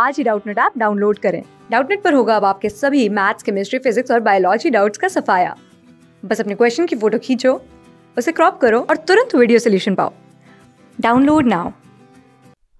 आज ही Doubtnut app download करें डाउटनेट पर होगा अब आपके सभी मैथ्स केमिस्ट्री फिजिक्स और बायोलॉजी डाउट्स का सफाया बस अपने क्वेश्चन की फोटो खींचो उसे क्रॉप करो और तुरंत वीडियो सोल्यूशन पाओ download now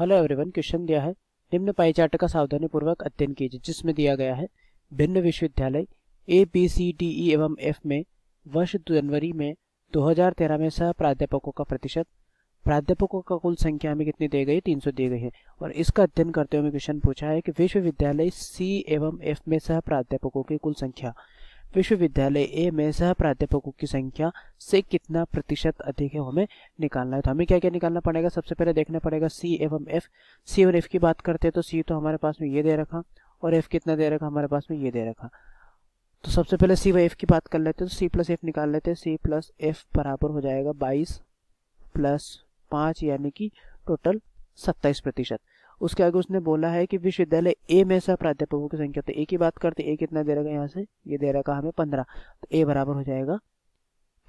hello everyone question दिया है निम्न पाई चार्ट का सावधानी पूर्वक अध्ययन कीजिए जिसमें दिया गया है भिन्न विश्वविद्यालय A B C D E एवं एफ में वर्ष जनवरी में 2013 में सह प्राध्यापकों का प्रतिशत प्राध्यापकों का कुल संख्या हमें कितनी दे गई तीन सौ दी गई है और इसका अध्ययन करते हुए क्वेश्चन पूछा है कि विश्वविद्यालय सी एवं एफ में सह प्राध्यापकों की कुल संख्या विश्वविद्यालय ए में सह प्राध्यापकों की संख्या से कितना प्रतिशत अधिक है हमें निकालना है तो हमें क्या क्या निकालना पड़ेगा सबसे पहले देखना पड़ेगा सी एवं एफ सी और एफ की बात करते हैं तो सी तो हमारे पास में ये दे रखा और एफ कितना दे रखा हमारे पास में ये दे रखा तो सबसे पहले सी व एफ की बात कर लेते हैं तो सी प्लस एफ निकाल लेते हैं सी प्लस एफ बराबर हो जाएगा बाईस प्लस पाँच यानी कि टोटल सत्ताईस प्रतिशत उसके आगे उसने बोला है कि विश्वविद्यालय ए में सह प्राध्यापकों की संख्या तो ए की बात करते ए कितना दे रहेगा यहाँ से ये दे रहेगा हमें पंद्रह तो ए बराबर हो जाएगा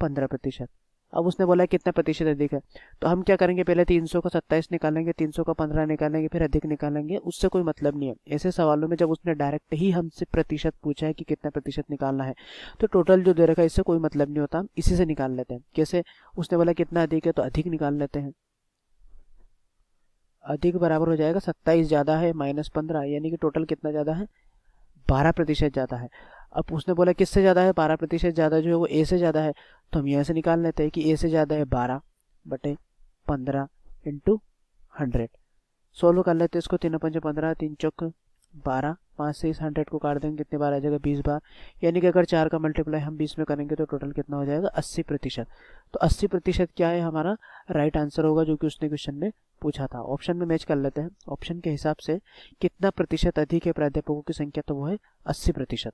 पंद्रह प्रतिशत अब उसने बोला कितना प्रतिशत अधिक है तो हम क्या करेंगे पहले तीन सौ का सत्ताईस निकालेंगे तीन सौ का पंद्रह निकालेंगे फिर अधिक निकालेंगे उससे कोई मतलब नहीं है ऐसे सवालों में जब उसने डायरेक्ट ही हमसे प्रतिशत पूछा है कि कितना प्रतिशत निकालना है तो टोटल जो दे रखा है इससे कोई मतलब नहीं होता हम इसी से निकाल लेते हैं कैसे उसने बोला कितना अधिक है तो अधिक निकाल लेते हैं अधिक बराबर हो जाएगा सत्ताईस ज़्यादा है माइनस पंद्रह यानी कि टोटल कितना ज़्यादा है बारह प्रतिशत ज़्यादा है अब उसने बोला किससे ज़्यादा है बारह प्रतिशत ज़्यादा जो है वो ए से ज़्यादा है तो हम यहाँ से निकाल लेते हैं कि ए से ज़्यादा है बारह बटे पंद्रह इंटू हंड्रेड सोल्व कर लेते हैं इसको तीन पंच पंद्रह तीन चौक बारह पाँच से इस हंड्रेड को काट देंगे कितने बार आ जाएगा बीस बार यानी कि अगर चार का मल्टीप्लाई हम बीस में करेंगे तो टोटल कितना हो जाएगा अस्सी प्रतिशत तो अस्सी प्रतिशत क्या है हमारा राइट आंसर होगा जो कि उसने क्वेश्चन में पूछा था ऑप्शन में मैच कर लेते हैं ऑप्शन के हिसाब से कितना प्रतिशत अधिक है प्राध्यापकों की संख्या तो वो है अस्सी प्रतिशत